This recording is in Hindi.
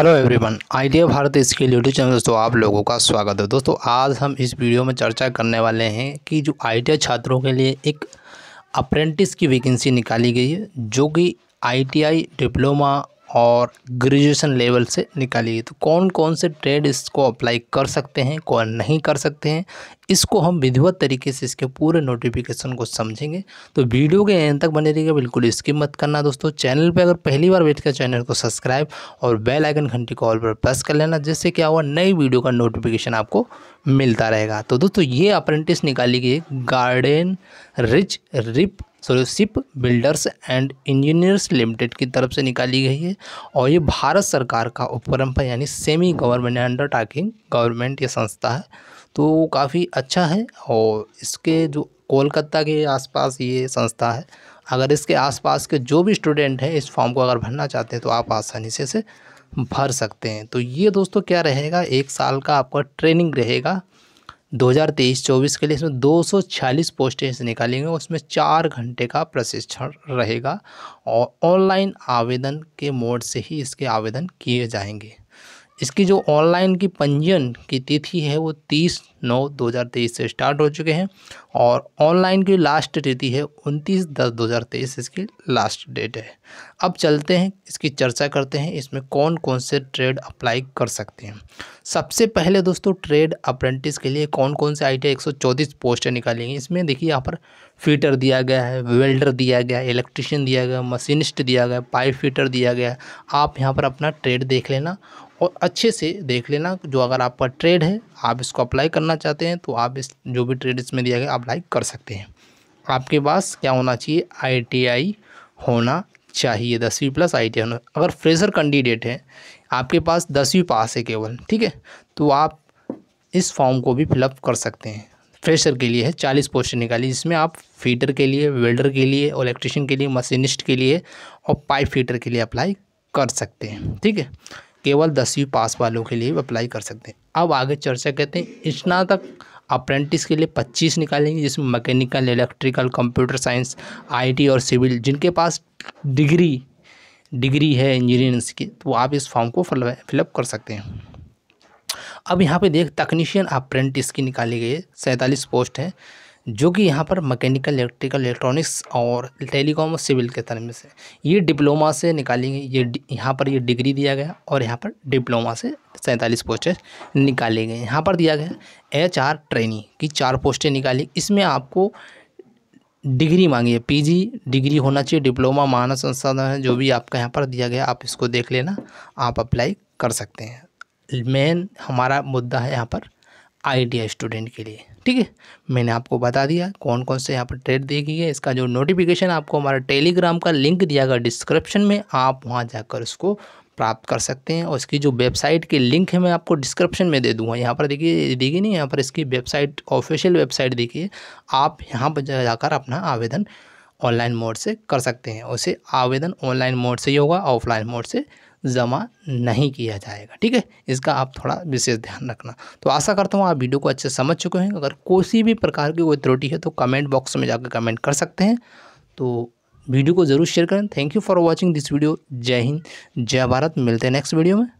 हेलो एवरीवन आइडिया भारत इसके यूट्यूब चैनल दोस्तों आप लोगों का स्वागत है दोस्तों आज हम इस वीडियो में चर्चा करने वाले हैं कि जो आई छात्रों के लिए एक अप्रेंटिस की वैकेंसी निकाली गई है जो कि आईटीआई डिप्लोमा और ग्रेजुएशन लेवल से निकाली गई तो कौन कौन से ट्रेड इसको अप्लाई कर सकते हैं कौन नहीं कर सकते हैं इसको हम विधिवत तरीके से इसके पूरे नोटिफिकेशन को समझेंगे तो वीडियो के एंड तक बने रहिएगा बिल्कुल स्किप मत करना दोस्तों चैनल पे अगर पहली बार बैठ कर चैनल को सब्सक्राइब और बेल आइकन घंटी को ऑल पर प्रेस कर लेना जिससे क्या हुआ नई वीडियो का नोटिफिकेशन आपको मिलता रहेगा तो दोस्तों ये अप्रेंटिस निकाली गई गार्डन रिच रिप सोलशिप बिल्डर्स एंड इंजीनियर्स लिमिटेड की तरफ से निकाली गई है और ये भारत सरकार का उपक्रम है यानी सेमी गवर्नमेंट अंडरटाकिंग गवर्नमेंट ये संस्था है तो काफ़ी अच्छा है और इसके जो कोलकाता के आसपास ये संस्था है अगर इसके आसपास के जो भी स्टूडेंट हैं इस फॉर्म को अगर भरना चाहते हैं तो आप आसानी से इसे भर सकते हैं तो ये दोस्तों क्या रहेगा एक साल का आपका ट्रेनिंग रहेगा 2023-24 के लिए इसमें 246 पोस्टें निकालेंगे उसमें चार घंटे का प्रशिक्षण रहेगा और ऑनलाइन आवेदन के मोड से ही इसके आवेदन किए जाएंगे इसकी जो ऑनलाइन की पंजीयन की तिथि है वो तीस नौ दो हज़ार तेईस से स्टार्ट हो चुके हैं और ऑनलाइन की लास्ट तिथि है उनतीस दस दो हज़ार तेईस इसकी लास्ट डेट है अब चलते हैं इसकी चर्चा करते हैं इसमें कौन कौन से ट्रेड अप्लाई कर सकते हैं सबसे पहले दोस्तों ट्रेड अप्रेंटिस के लिए कौन कौन से आई टी एक सौ चौंतीस पोस्टें निकालेंगे इसमें देखिए यहाँ पर फीटर दिया गया है वेल्डर दिया गया है इलेक्ट्रिशियन दिया गया मशीनिस्ट दिया गया पाइप फिटर दिया गया आप यहाँ पर अपना ट्रेड देख लेना और अच्छे से देख लेना जो अगर आपका ट्रेड है आप इसको अप्लाई करना चाहते हैं तो आप इस जो भी ट्रेड इसमें दिया गया अप्लाई कर सकते हैं आपके पास क्या होना चाहिए आईटीआई होना चाहिए दसवीं प्लस आई टी अगर फ्रेशर कैंडिडेट हैं आपके पास दसवीं पास है केवल ठीक है तो आप इस फॉर्म को भी फिलअप कर सकते हैं फ्रेशर के लिए है चालीस पोस्ट निकाली जिसमें आप फीटर के लिए वेल्डर के लिए इलेक्ट्रिशियन के लिए मशीनिस्ट के लिए और पाइप फीटर के लिए अप्लाई कर सकते हैं ठीक है केवल दसवीं पास वालों के लिए अप्लाई कर सकते हैं अब आगे चर्चा करते हैं स्नातक अप्रेंटिस के लिए 25 निकालेंगे जिसमें mechanical electrical computer science IT और सिविल जिनके पास डिग्री डिग्री है इंजीनियरिंग की तो आप इस फॉर्म को फिलअप कर सकते हैं अब यहाँ पे देख तकनीशियन अप्रेंटिस की निकाली गई है सैंतालीस पोस्ट हैं जो कि यहाँ पर मैकेनिकल इलेक्ट्रिकल इलेक्ट्रॉनिक्स और टेलीकॉम और सिविल के तरह में से ये डिप्लोमा से निकालेंगे ये यहाँ पर ये डिग्री दिया गया और यहाँ पर डिप्लोमा से सैंतालीस पोस्टें निकाली गए यहाँ पर दिया गया एच आर ट्रेनिंग की चार पोस्टें निकाली इसमें आपको डिग्री मांगी है पी डिग्री होना चाहिए डिप्लोमा मानव संसाधन है जो भी आपका यहाँ पर दिया गया आप इसको देख लेना आप अप्लाई कर सकते हैं मेन हमारा मुद्दा है यहाँ पर आईडिया स्टूडेंट के लिए ठीक है मैंने आपको बता दिया कौन कौन से यहाँ पर ट्रेड दी गई है इसका जो नोटिफिकेशन आपको हमारा टेलीग्राम का लिंक दिया गया डिस्क्रिप्शन में आप वहाँ जाकर उसको प्राप्त कर सकते हैं और इसकी जो वेबसाइट के लिंक है मैं आपको डिस्क्रिप्शन में दे दूंगा यहाँ पर देखिए देखिए नहीं यहाँ पर इसकी वेबसाइट ऑफिशियल वेबसाइट देखिए आप यहाँ पर जाकर अपना आवेदन ऑनलाइन मोड से कर सकते हैं उसे आवेदन ऑनलाइन मोड से ही होगा ऑफलाइन मोड से जमा नहीं किया जाएगा ठीक है इसका आप थोड़ा विशेष ध्यान रखना तो आशा करता हूँ आप वीडियो को अच्छे समझ चुके हैं अगर किसी भी प्रकार की कोई त्रुटि है तो कमेंट बॉक्स में जाकर कमेंट कर सकते हैं तो वीडियो को ज़रूर शेयर करें thank you for watching this video जय हिंद जय भारत मिलते हैं नेक्स्ट वीडियो में